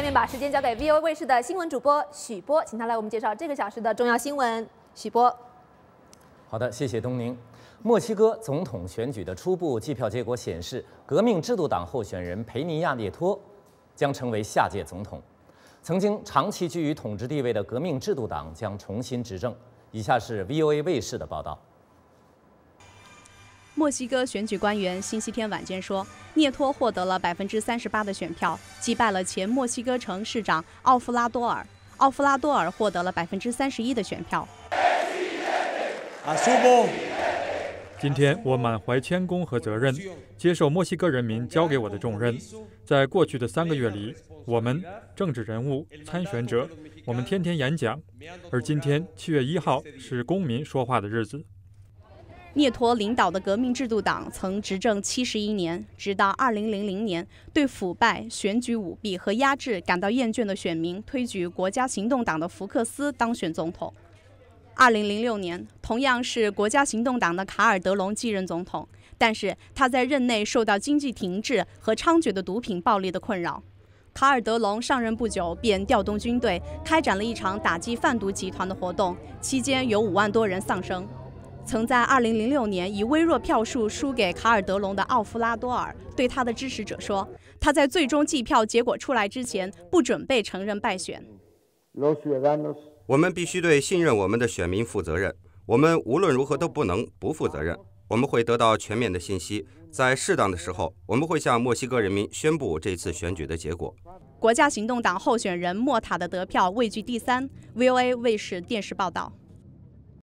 下面把时间交给 VOA 卫视的新闻主播许波，请他来我们介绍这个小时的重要新闻。许波，好的，谢谢东宁。墨西哥总统选举的初步计票结果显示，革命制度党候选人培尼亚涅托将成为下届总统。曾经长期居于统治地位的革命制度党将重新执政。以下是 VOA 卫视的报道。墨西哥选举官员星期天晚间说，涅托获得了百分之三十八的选票，击败了前墨西哥城市长奥夫拉多尔。奥夫拉多尔获得了百分之三十一的选票。今天我满怀谦恭和责任，接受墨西哥人民交给我的重任。在过去的三个月里，我们政治人物、参选者，我们天天演讲，而今天七月一号是公民说话的日子。涅托领导的革命制度党曾执政七十一年，直到2000年，对腐败、选举舞弊和压制感到厌倦的选民推举国家行动党的福克斯当选总统。2006年，同样是国家行动党的卡尔德隆继任总统，但是他在任内受到经济停滞和猖獗的毒品暴力的困扰。卡尔德隆上任不久便调动军队，开展了一场打击贩毒集团的活动，期间有五万多人丧生。曾在2006年以微弱票数输给卡尔德隆的奥夫拉多尔对他的支持者说：“他在最终计票结果出来之前不准备承认败选。”我们必须对信任我们的选民负责任，我们无论如何都不能不负责任。我们会得到全面的信息，在适当的时候，我们会向墨西哥人民宣布这次选举的结果。国家行动党候选人莫塔的得票位居第三。VOA 卫视电视报道。